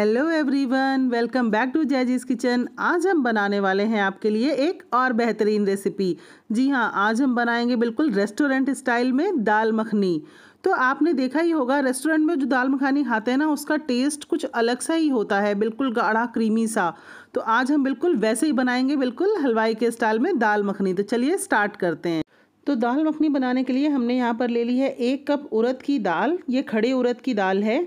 hello everyone welcome back to जैजीज kitchen आज हम बनाने वाले हैं आपके लिए एक और बेहतरीन रेसिपी जी हाँ आज हम बनाएंगे बिल्कुल रेस्टोरेंट स्टाइल में दाल मखनी तो आपने देखा ही होगा रेस्टोरेंट में जो दाल मखानी खाते हैं ना उसका टेस्ट कुछ अलग सा ही होता है बिल्कुल गाढ़ा क्रीमी सा तो आज हम बिल्कुल वैसे ही बनाएंगे बिल्कुल हलवाई के स्टाइल में दाल मखनी तो चलिए स्टार्ट करते हैं तो दाल मखनी बनाने के लिए हमने यहाँ पर ले ली है एक कप उड़द की दाल ये खड़े उड़द की दाल है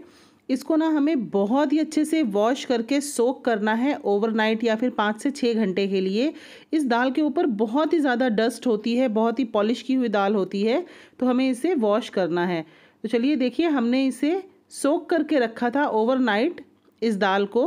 इसको ना हमें बहुत ही अच्छे से वॉश करके सोक करना है ओवरनाइट या फिर पाँच से छः घंटे के लिए इस दाल के ऊपर बहुत ही ज़्यादा डस्ट होती है बहुत ही पॉलिश की हुई दाल होती है तो हमें इसे वॉश करना है तो चलिए देखिए हमने इसे सोक करके रखा था ओवरनाइट इस दाल को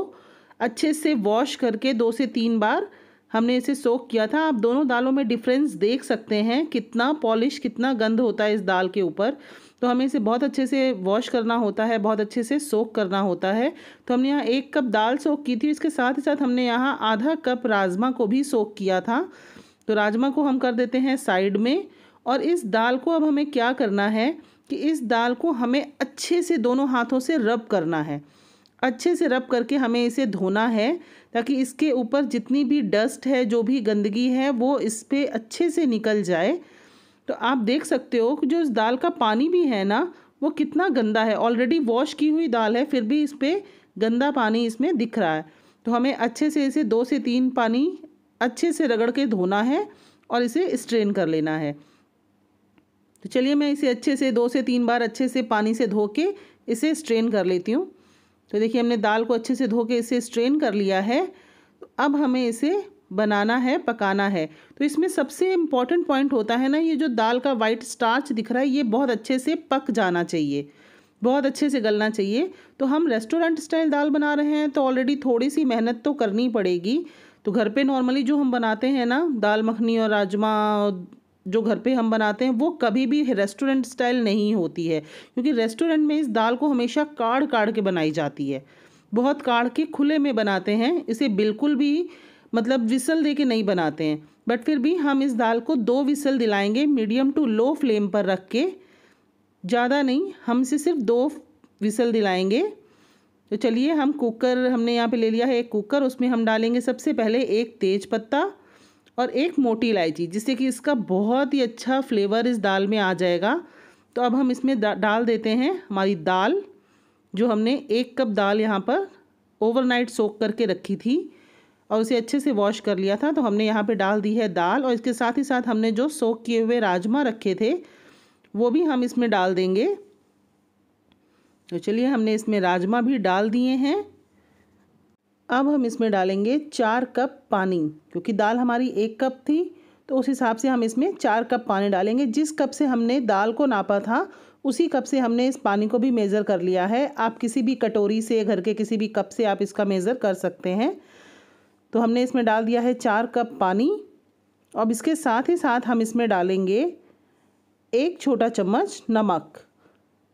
अच्छे से वॉश करके दो से तीन बार हमने इसे सोक किया था आप दोनों दालों में डिफ्रेंस देख सकते हैं कितना पॉलिश कितना गंद होता है इस दाल के ऊपर तो हमें इसे बहुत अच्छे से वॉश करना होता है बहुत अच्छे से सोक करना होता है तो हमने यहाँ एक कप दाल सोक की थी इसके साथ ही साथ हमने यहाँ आधा कप राजमा को भी सोख किया था तो राजमा को हम कर देते हैं साइड में और इस दाल को अब हमें क्या करना है कि इस दाल को हमें अच्छे से दोनों हाथों से रब करना है अच्छे से रब करके हमें इसे धोना है ताकि इसके ऊपर जितनी भी डस्ट है जो भी गंदगी है वो इस पर अच्छे से निकल जाए तो आप देख सकते हो कि जो इस दाल का पानी भी है ना वो कितना गंदा है ऑलरेडी वॉश की हुई दाल है फिर भी इस पर गंदा पानी इसमें दिख रहा है तो हमें अच्छे से इसे दो से तीन पानी अच्छे से रगड़ के धोना है और इसे स्ट्रेन कर लेना है तो चलिए मैं इसे अच्छे से दो से तीन बार अच्छे से पानी से धो के इसे स्ट्रेन कर लेती हूँ तो देखिए हमने दाल को अच्छे से धो के इसे स्ट्रेन कर लिया है अब हमें इसे बनाना है पकाना है तो इसमें सबसे इम्पॉर्टेंट पॉइंट होता है ना ये जो दाल का वाइट स्टार्च दिख रहा है ये बहुत अच्छे से पक जाना चाहिए बहुत अच्छे से गलना चाहिए तो हम रेस्टोरेंट स्टाइल दाल बना रहे हैं तो ऑलरेडी थोड़ी सी मेहनत तो करनी पड़ेगी तो घर पे नॉर्मली जो हम बनाते हैं ना दाल मखनी और राजमा जो घर पे हम बनाते हैं वो कभी भी रेस्टोरेंट स्टाइल नहीं होती है क्योंकि रेस्टोरेंट में इस दाल को हमेशा काढ़ काढ़ के बनाई जाती है बहुत काढ़ के खुले में बनाते हैं इसे बिल्कुल भी मतलब विसल दे के नहीं बनाते हैं बट फिर भी हम इस दाल को दो विसल दिलाएंगे मीडियम टू लो फ्लेम पर रख के ज़्यादा नहीं हम इसे सिर्फ दो विसल दिलाएंगे तो चलिए हम कुकर हमने यहाँ पे ले लिया है एक कुकर उसमें हम डालेंगे सबसे पहले एक तेज पत्ता और एक मोटी इलायची जिससे कि इसका बहुत ही अच्छा फ्लेवर इस दाल में आ जाएगा तो अब हम इसमें डाल देते हैं हमारी दाल जो हमने एक कप दाल यहाँ पर ओवरनाइट सोख करके रखी थी और उसे अच्छे से वॉश कर लिया था तो हमने यहाँ पे डाल दी है दाल और इसके साथ ही साथ हमने जो सोख किए हुए राजमा रखे थे वो भी हम इसमें डाल देंगे तो चलिए हमने इसमें राजमा भी डाल दिए हैं अब हम इसमें डालेंगे चार कप पानी क्योंकि दाल हमारी एक कप थी तो उस हिसाब से हम इसमें चार कप पानी डालेंगे जिस कप से हमने दाल को नापा था उसी कप से हमने इस पानी को भी मेज़र कर लिया है आप किसी भी कटोरी से घर के किसी भी कप से आप इसका मेज़र कर सकते हैं तो हमने इसमें डाल दिया है चार कप पानी अब इसके साथ ही साथ हम इसमें डालेंगे एक छोटा चम्मच नमक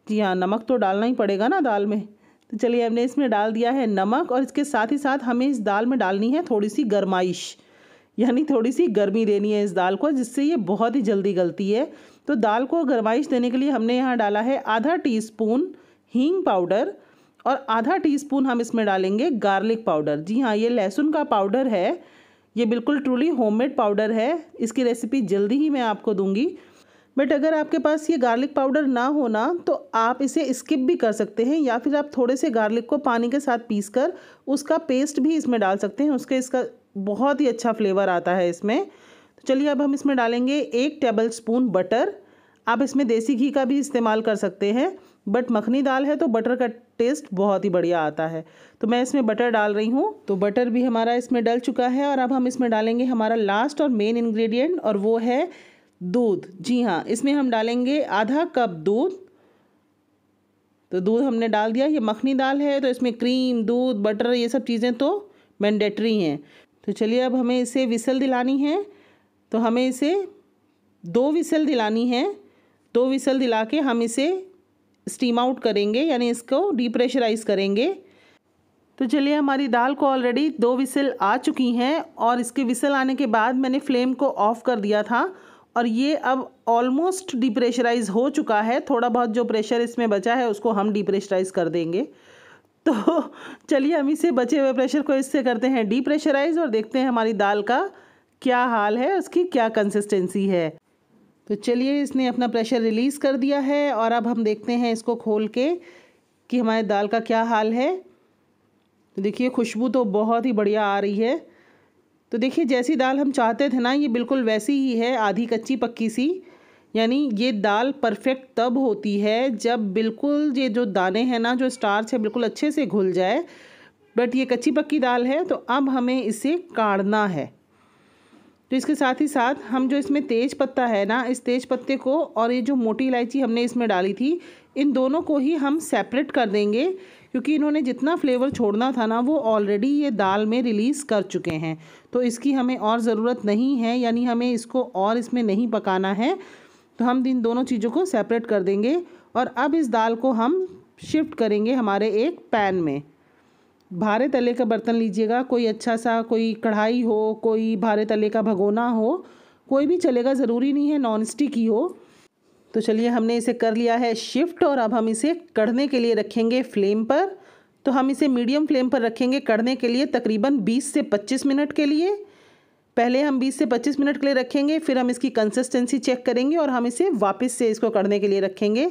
जी हाँ नमक तो डालना ही पड़ेगा ना दाल में तो चलिए हमने इसमें डाल दिया है नमक और इसके साथ ही साथ हमें इस दाल में डालनी है थोड़ी सी गर्माइश यानी थोड़ी सी गर्मी देनी है इस दाल को जिससे ये बहुत ही जल्दी गलती है तो दाल को गर्माइश देने के लिए हमने यहाँ डाला है आधा टीस्पून हींग पाउडर और आधा टीस्पून हम इसमें डालेंगे गार्लिक पाउडर जी हाँ ये लहसुन का पाउडर है ये बिल्कुल ट्रूली होममेड पाउडर है इसकी रेसिपी जल्दी ही मैं आपको दूंगी बट अगर आपके पास ये गार्लिक पाउडर ना हो ना तो आप इसे स्किप भी कर सकते हैं या फिर आप थोड़े से गार्लिक को पानी के साथ पीस कर उसका पेस्ट भी इसमें डाल सकते हैं उसके इसका बहुत ही अच्छा फ्लेवर आता है इसमें तो चलिए अब हम इसमें डालेंगे एक टेबल स्पून बटर आप इसमें देसी घी का भी इस्तेमाल कर सकते हैं बट मखनी दाल है तो बटर का टेस्ट बहुत ही बढ़िया आता है तो मैं इसमें बटर डाल रही हूँ तो बटर भी हमारा इसमें डल चुका है और अब हम इसमें डालेंगे हमारा लास्ट और मेन इन्ग्रीडियंट और वो है दूध जी हाँ इसमें हम डालेंगे आधा कप दूध तो दूध हमने डाल दिया ये मखनी दाल है तो इसमें क्रीम दूध बटर ये सब चीज़ें तो मैंडेटरी हैं तो चलिए अब हमें इसे विसल दिलानी है तो हमें इसे दो विसल दिलानी है दो विसल दिला के हम इसे स्टीम आउट करेंगे यानी इसको डीप्रेशराइज़ करेंगे तो चलिए हमारी दाल को ऑलरेडी दो विसल आ चुकी हैं और इसके विसल आने के बाद मैंने फ्लेम को ऑफ़ कर दिया था और ये अब ऑलमोस्ट डिप्रेशराइज हो चुका है थोड़ा बहुत जो प्रेशर इसमें बचा है उसको हम डिप्रेशराइज कर देंगे तो चलिए हम इसे बचे हुए प्रेशर को इससे करते हैं डिप्रेशराइज और देखते हैं हमारी दाल का क्या हाल है उसकी क्या कंसिस्टेंसी है तो चलिए इसने अपना प्रेशर रिलीज़ कर दिया है और अब हम देखते हैं इसको खोल के कि हमारे दाल का क्या हाल है तो देखिए खुशबू तो बहुत ही बढ़िया आ रही है तो देखिए जैसी दाल हम चाहते थे ना ये बिल्कुल वैसी ही है आधी कच्ची पक्की सी यानी ये दाल परफेक्ट तब होती है जब बिल्कुल ये जो दाने हैं ना जो स्टार्च है बिल्कुल अच्छे से घुल जाए बट ये कच्ची पक्की दाल है तो अब हमें इसे काढ़ना है तो इसके साथ ही साथ हम जो इसमें तेज पत्ता है ना इस तेज पत्ते को और ये जो मोटी इलायची हमने इसमें डाली थी इन दोनों को ही हम सेपरेट कर देंगे क्योंकि इन्होंने जितना फ्लेवर छोड़ना था ना वो ऑलरेडी ये दाल में रिलीज़ कर चुके हैं तो इसकी हमें और ज़रूरत नहीं है यानी हमें इसको और इसमें नहीं पकाना है तो हम इन दोनों चीज़ों को सेपरेट कर देंगे और अब इस दाल को हम शिफ्ट करेंगे हमारे एक पैन में भारे तले का बर्तन लीजिएगा कोई अच्छा सा कोई कढ़ाई हो कोई भारे तले का भगोना हो कोई भी चलेगा ज़रूरी नहीं है नॉन स्टिक ही हो तो चलिए हमने इसे कर लिया है शिफ्ट और अब हम इसे कढ़ने के लिए रखेंगे फ्लेम पर तो हम इसे मीडियम फ्लेम पर रखेंगे कढ़ने के लिए तकरीबन 20 से 25 मिनट के लिए पहले हम 20 से 25 मिनट के लिए रखेंगे फिर हम इसकी कंसिस्टेंसी चेक करेंगे और हम इसे वापस से इसको कढ़ने के लिए रखेंगे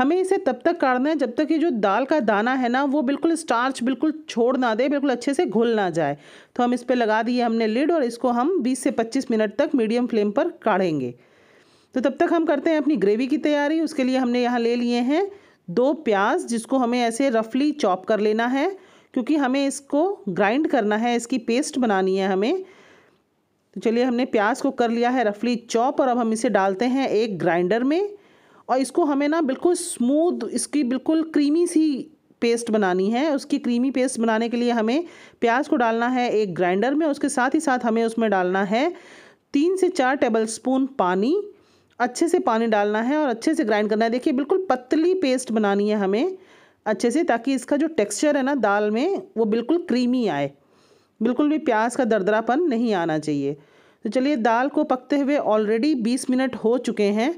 हमें इसे तब तक काटना है जब तक ये जो दाल का दाना है ना वो बिल्कुल स्टार्च बिल्कुल छोड़ ना दे बिल्कुल अच्छे से घुल ना जाए तो हम इस पर लगा दिए हमने लिड और इसको हम 20 से 25 मिनट तक मीडियम फ्लेम पर काढ़ेंगे तो तब तक हम करते हैं अपनी ग्रेवी की तैयारी उसके लिए हमने यहाँ ले लिए हैं दो प्याज जिसको हमें ऐसे रफली चॉप कर लेना है क्योंकि हमें इसको ग्राइंड करना है इसकी पेस्ट बनानी है हमें तो चलिए हमने प्याज को कर लिया है रफली चॉप और अब हम इसे डालते हैं एक ग्राइंडर में और इसको हमें ना बिल्कुल स्मूद इसकी बिल्कुल क्रीमी सी पेस्ट बनानी है उसकी क्रीमी पेस्ट बनाने के लिए हमें प्याज को डालना है एक ग्राइंडर में उसके साथ ही साथ हमें उसमें डालना है तीन से चार टेबल स्पून पानी अच्छे से पानी डालना है और अच्छे से ग्राइंड करना है देखिए बिल्कुल पतली पेस्ट बनानी है हमें अच्छे से ताकि इसका जो टेक्सचर है ना दाल में वो बिल्कुल क्रीमी आए बिल्कुल भी प्याज का दरदरापन नहीं आना चाहिए तो चलिए दाल को पकते हुए ऑलरेडी बीस मिनट हो चुके हैं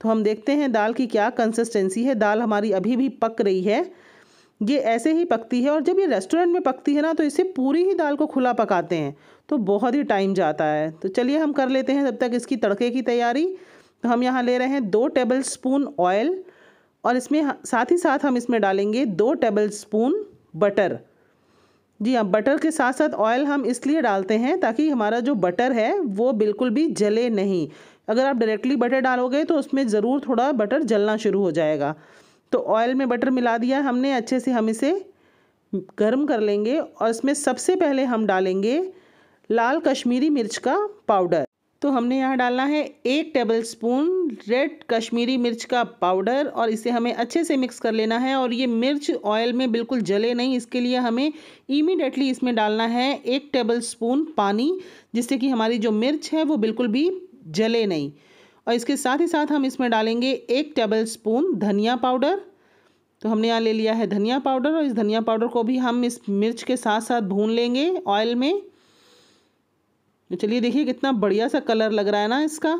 तो हम देखते हैं दाल की क्या कंसिस्टेंसी है दाल हमारी अभी भी पक रही है ये ऐसे ही पकती है और जब ये रेस्टोरेंट में पकती है ना तो इसे पूरी ही दाल को खुला पकाते हैं तो बहुत ही टाइम जाता है तो चलिए हम कर लेते हैं जब तक इसकी तड़के की तैयारी तो हम यहाँ ले रहे हैं दो टेबल स्पून ऑयल और इसमें साथ ही साथ हम इसमें डालेंगे दो टेबल स्पून बटर जी हाँ बटर के साथ साथ ऑयल हम इसलिए डालते हैं ताकि हमारा जो बटर है वो बिल्कुल भी जले नहीं अगर आप डायरेक्टली बटर डालोगे तो उसमें ज़रूर थोड़ा बटर जलना शुरू हो जाएगा तो ऑयल में बटर मिला दिया हमने अच्छे से हम इसे गर्म कर लेंगे और इसमें सबसे पहले हम डालेंगे लाल कश्मीरी मिर्च का पाउडर तो हमने यहाँ डालना है एक टेबल स्पून रेड कश्मीरी मिर्च का पाउडर और इसे हमें अच्छे से मिक्स कर लेना है और ये मिर्च ऑयल में बिल्कुल जले नहीं इसके लिए हमें इमीडिएटली इसमें डालना है एक टेबल स्पून पानी जिससे कि हमारी जो मिर्च है वो बिल्कुल भी जले नहीं और इसके साथ ही साथ हम इसमें डालेंगे एक टेबल स्पून धनिया पाउडर तो हमने यहाँ ले लिया है धनिया पाउडर और इस धनिया पाउडर को भी हम इस मिर्च के साथ साथ भून लेंगे ऑयल में तो चलिए देखिए कितना बढ़िया सा कलर लग रहा है ना इसका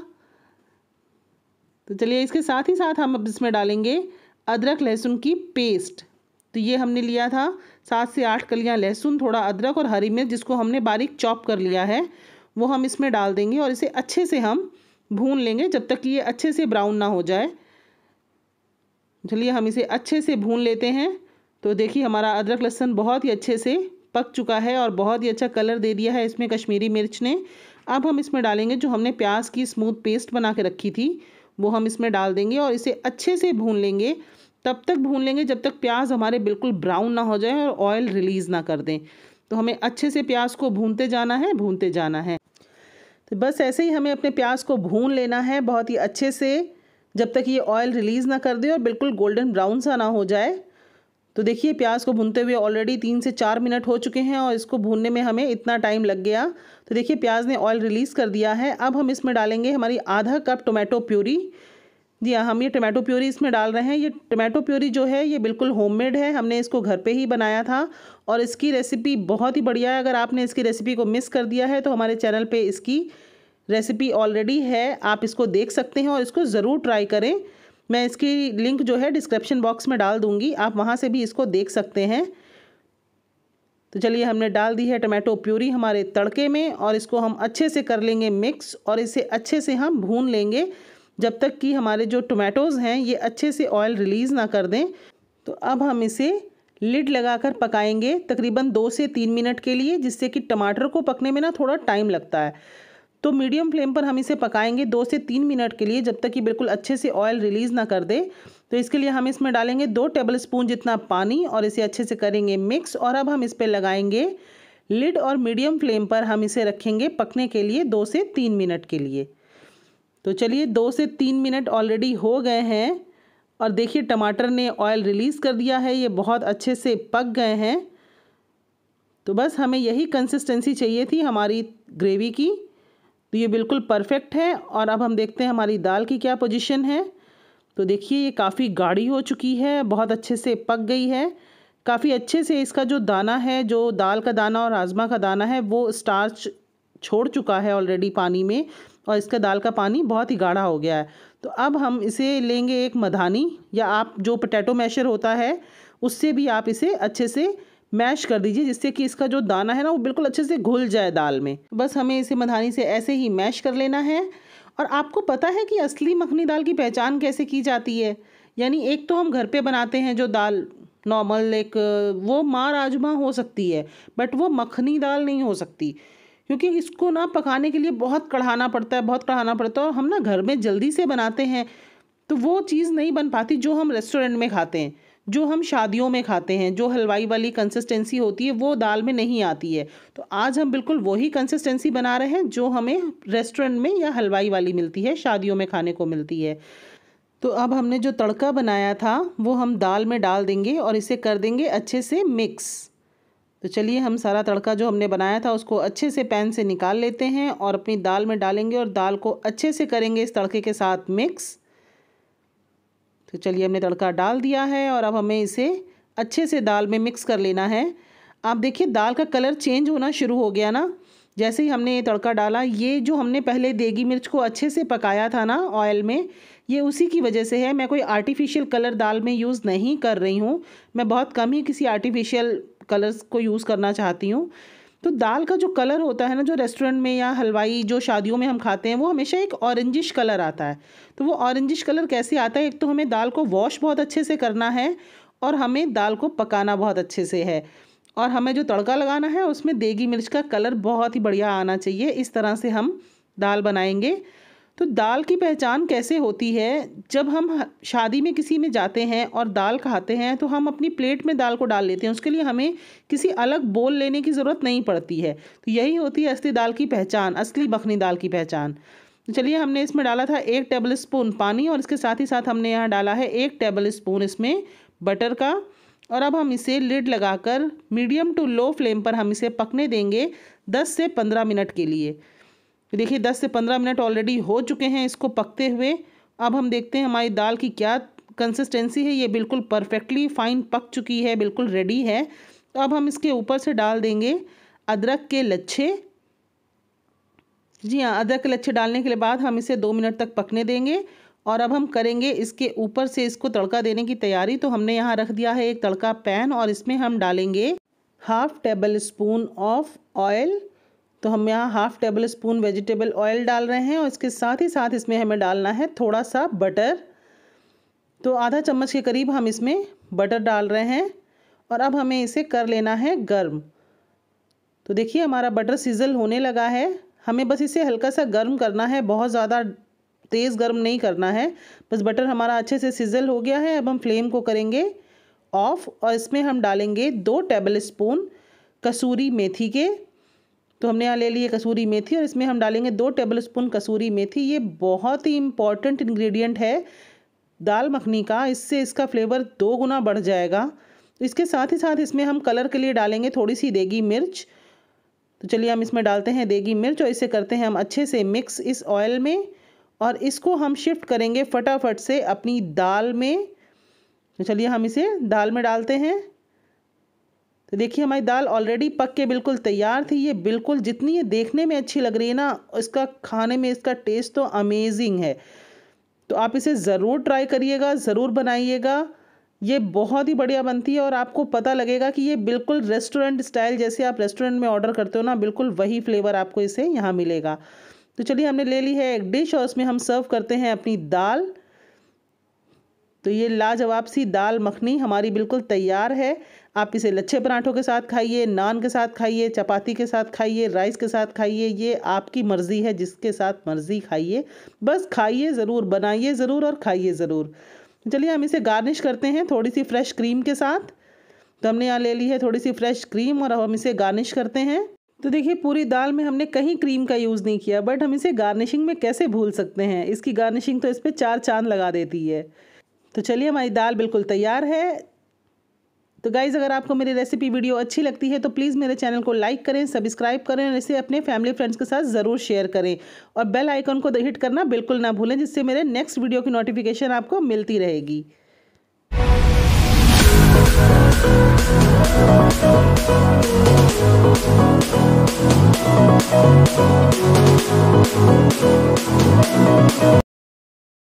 तो चलिए इसके साथ ही साथ हम अब इसमें डालेंगे अदरक लहसुन की पेस्ट तो ये हमने लिया था सात से आठ कलियाँ लहसुन थोड़ा अदरक और हरी मिर्च जिसको हमने बारीक चॉप कर लिया है वो हम इसमें डाल देंगे और इसे अच्छे से हम भून लेंगे जब तक कि ये अच्छे से ब्राउन ना हो जाए चलिए हम इसे अच्छे से भून लेते हैं तो देखिए हमारा अदरक लहसुन बहुत ही अच्छे से पक चुका है और बहुत ही अच्छा कलर दे दिया है इसमें कश्मीरी मिर्च ने अब हम इसमें डालेंगे जो हमने प्याज की स्मूथ पेस्ट बना के रखी थी वो हम इसमें डाल देंगे और इसे अच्छे से भून लेंगे तब तक भून लेंगे जब तक प्याज हमारे बिल्कुल ब्राउन ना हो जाए और ऑयल रिलीज़ ना कर दें तो हमें अच्छे से प्याज को भूनते जाना है भूनते जाना है तो बस ऐसे ही हमें अपने प्याज को भून लेना है बहुत ही अच्छे से जब तक ये ऑयल रिलीज़ ना कर दे और बिल्कुल गोल्डन ब्राउन सा ना हो जाए तो देखिए प्याज को भूनते हुए ऑलरेडी तीन से चार मिनट हो चुके हैं और इसको भूनने में हमें इतना टाइम लग गया तो देखिए प्याज ने ऑयल रिलीज़ कर दिया है अब हम इसमें डालेंगे हमारी आधा कप टोमेटो प्यूरी जी हाँ हम ये टोमेटो प्यूरी इसमें डाल रहे हैं ये टोमेटो प्यूरी जो है ये बिल्कुल होममेड है हमने इसको घर पे ही बनाया था और इसकी रेसिपी बहुत ही बढ़िया है अगर आपने इसकी रेसिपी को मिस कर दिया है तो हमारे चैनल पे इसकी रेसिपी ऑलरेडी है आप इसको देख सकते हैं और इसको ज़रूर ट्राई करें मैं इसकी लिंक जो है डिस्क्रिप्शन बॉक्स में डाल दूँगी आप वहाँ से भी इसको देख सकते हैं तो चलिए हमने डाल दी है टमाटो प्यूरी हमारे तड़के में और इसको हम अच्छे से कर लेंगे मिक्स और इसे अच्छे से हम भून लेंगे जब तक कि हमारे जो टोमेटोज़ हैं ये अच्छे से ऑयल रिलीज़ ना कर दें तो अब हम इसे लिड लगाकर पकाएंगे तकरीबन दो से तीन मिनट के लिए जिससे कि टमाटर को पकने में ना थोड़ा टाइम लगता है तो मीडियम फ्लेम पर हम इसे पकाएंगे दो से तीन मिनट के लिए जब तक कि बिल्कुल अच्छे से ऑयल रिलीज़ ना कर दे तो इसके लिए हम इसमें डालेंगे दो टेबल स्पून जितना पानी और इसे अच्छे से करेंगे मिक्स और अब हम इस पर लगाएंगे लिड और मीडियम फ्लेम पर हम इसे रखेंगे पकने के लिए दो से तीन मिनट के लिए तो चलिए दो से तीन मिनट ऑलरेडी हो गए हैं और देखिए टमाटर ने ऑयल रिलीज़ कर दिया है ये बहुत अच्छे से पक गए हैं तो बस हमें यही कंसिस्टेंसी चाहिए थी हमारी ग्रेवी की तो ये बिल्कुल परफेक्ट है और अब हम देखते हैं हमारी दाल की क्या पोजीशन है तो देखिए ये काफ़ी गाढ़ी हो चुकी है बहुत अच्छे से पक गई है काफ़ी अच्छे से इसका जो दाना है जो दाल का दाना और राजमा का दाना है वो स्टार्च छोड़ चुका है ऑलरेडी पानी में और इसका दाल का पानी बहुत ही गाढ़ा हो गया है तो अब हम इसे लेंगे एक मधानी या आप जो पोटैटो मैशर होता है उससे भी आप इसे अच्छे से मैश कर दीजिए जिससे कि इसका जो दाना है ना वो बिल्कुल अच्छे से घुल जाए दाल में बस हमें इसे मधानी से ऐसे ही मैश कर लेना है और आपको पता है कि असली मखनी दाल की पहचान कैसे की जाती है यानी एक तो हम घर पे बनाते हैं जो दाल नॉर्मल एक वो माँ राजमा हो सकती है बट वो मखनी दाल नहीं हो सकती क्योंकि इसको ना पकाने के लिए बहुत कढ़ाना पड़ता है बहुत कढ़ाना पड़ता है और हम ना घर में जल्दी से बनाते हैं तो वो चीज़ नहीं बन पाती जो हम रेस्टोरेंट में खाते हैं जो हम शादियों में खाते हैं जो हलवाई वाली कंसिस्टेंसी होती है वो दाल में नहीं आती है तो आज हम बिल्कुल वही कंसिस्टेंसी बना रहे हैं जो हमें रेस्टोरेंट में या हलवाई वाली मिलती है शादियों में खाने को मिलती है तो अब हमने जो तड़का बनाया था वो हम दाल में डाल देंगे और इसे कर देंगे अच्छे से मिक्स तो चलिए हम सारा तड़का जो हमने बनाया था उसको अच्छे से पैन से निकाल लेते हैं और अपनी दाल में डालेंगे और दाल को अच्छे से करेंगे इस तड़के के साथ मिक्स तो चलिए हमने तड़का डाल दिया है और अब हमें इसे अच्छे से दाल में मिक्स कर लेना है आप देखिए दाल का कलर चेंज होना शुरू हो गया ना जैसे ही हमने ये तड़का डाला ये जो हमने पहले देगी मिर्च को अच्छे से पकाया था ना ऑयल में ये उसी की वजह से है मैं कोई आर्टिफिशियल कलर दाल में यूज़ नहीं कर रही हूँ मैं बहुत कम ही किसी आर्टिफिशियल कलर्स को यूज़ करना चाहती हूँ तो दाल का जो कलर होता है ना जो रेस्टोरेंट में या हलवाई जो शादियों में हम खाते हैं वो हमेशा एक ऑरेंजिश कलर आता है तो वो ऑरेंजिश कलर कैसे आता है एक तो हमें दाल को वॉश बहुत अच्छे से करना है और हमें दाल को पकाना बहुत अच्छे से है और हमें जो तड़का लगाना है उसमें देगी मिर्च का कलर बहुत ही बढ़िया आना चाहिए इस तरह से हम दाल बनाएंगे तो दाल की पहचान कैसे होती है जब हम शादी में किसी में जाते हैं और दाल खाते हैं तो हम अपनी प्लेट में दाल को डाल लेते हैं उसके लिए हमें किसी अलग बोल लेने की ज़रूरत नहीं पड़ती है तो यही होती है असली दाल की पहचान असली मखनी दाल की पहचान चलिए हमने इसमें डाला था एक टेबल स्पून पानी और इसके साथ ही साथ हमने यहाँ डाला है एक टेबल स्पून इसमें बटर का और अब हम इसे लिड लगाकर मीडियम टू लो फ्लेम पर हम इसे पकने देंगे 10 से 15 मिनट के लिए तो देखिए 10 से 15 मिनट ऑलरेडी हो चुके हैं इसको पकते हुए अब हम देखते हैं हमारी दाल की क्या कंसिस्टेंसी है ये बिल्कुल परफेक्टली फाइन पक चुकी है बिल्कुल रेडी है तो अब हम इसके ऊपर से डाल देंगे अदरक के लच्छे जी हाँ अदरक के लच्छे डालने के बाद हम इसे दो मिनट तक पकने देंगे और अब हम करेंगे इसके ऊपर से इसको तड़का देने की तैयारी तो हमने यहाँ रख दिया है एक तड़का पैन और इसमें हम डालेंगे half tablespoon of oil तो हम यहाँ half tablespoon vegetable oil डाल रहे हैं और इसके साथ ही साथ इसमें हमें डालना है थोड़ा सा बटर तो आधा चम्मच के करीब हम इसमें बटर डाल रहे हैं और अब हमें इसे कर लेना है गर्म तो देखिए हमारा बटर सिजल होने लगा है हमें बस इसे हल्का सा गर्म करना है बहुत ज़्यादा तेज़ गर्म नहीं करना है बस बटर हमारा अच्छे से सिजल हो गया है अब हम फ्लेम को करेंगे ऑफ़ और इसमें हम डालेंगे दो टेबल स्पून कसूरी मेथी के तो हमने यहाँ ले ली है कसूरी मेथी और इसमें हम डालेंगे दो टेबल स्पून कसूरी मेथी ये बहुत ही इम्पॉर्टेंट इन्ग्रीडियंट है दाल मखनी का इससे इसका फ्लेवर दो गुना बढ़ जाएगा इसके साथ ही साथ इसमें हम कलर के लिए डालेंगे थोड़ी सी देगी मिर्च तो चलिए हम इसमें डालते हैं देगी मिर्च और इसे करते हैं हम अच्छे से मिक्स इस ऑयल में और इसको हम शिफ्ट करेंगे फटाफट से अपनी दाल में तो चलिए हम इसे दाल में डालते हैं तो देखिए हमारी दाल ऑलरेडी पक के बिल्कुल तैयार थी ये बिल्कुल जितनी ये देखने में अच्छी लग रही है ना इसका खाने में इसका टेस्ट तो अमेजिंग है तो आप इसे ज़रूर ट्राई करिएगा ज़रूर बनाइएगा ये बहुत ही बढ़िया बनती है और आपको पता लगेगा कि ये बिल्कुल रेस्टोरेंट स्टाइल जैसे आप रेस्टोरेंट में ऑर्डर करते हो ना बिल्कुल वही फ्लेवर आपको इसे यहाँ मिलेगा तो चलिए हमने ले ली है एक डिश और उसमें हम सर्व करते हैं अपनी दाल तो ये लाजवाब सी दाल मखनी हमारी बिल्कुल तैयार है आप इसे लच्छे पराठों के साथ खाइए नान के साथ खाइए चपाती के साथ खाइए राइस के साथ खाइए ये आपकी मर्ज़ी है जिसके साथ मर्ज़ी खाइए बस खाइए ज़रूर बनाइए ज़रूर और खाइए ज़रूर चलिए हम इसे गार्निश करते हैं थोड़ी सी फ्रेश क्रीम के साथ तो हमने यहाँ ले ली है थोड़ी सी फ्रेश क्रीम और हम इसे गार्निश करते हैं तो देखिए पूरी दाल में हमने कहीं क्रीम का यूज़ नहीं किया बट हम इसे गार्निशिंग में कैसे भूल सकते हैं इसकी गार्निशिंग तो इस पर चार चांद लगा देती है तो चलिए हमारी दाल बिल्कुल तैयार है तो गाइज़ अगर आपको मेरी रेसिपी वीडियो अच्छी लगती है तो प्लीज़ मेरे चैनल को लाइक करें सब्सक्राइब करें और इसे अपने फैमिली फ्रेंड्स के साथ ज़रूर शेयर करें और बेल आइकन को हिट करना बिल्कुल ना भूलें जिससे मेरे नेक्स्ट वीडियो की नोटिफिकेशन आपको मिलती रहेगी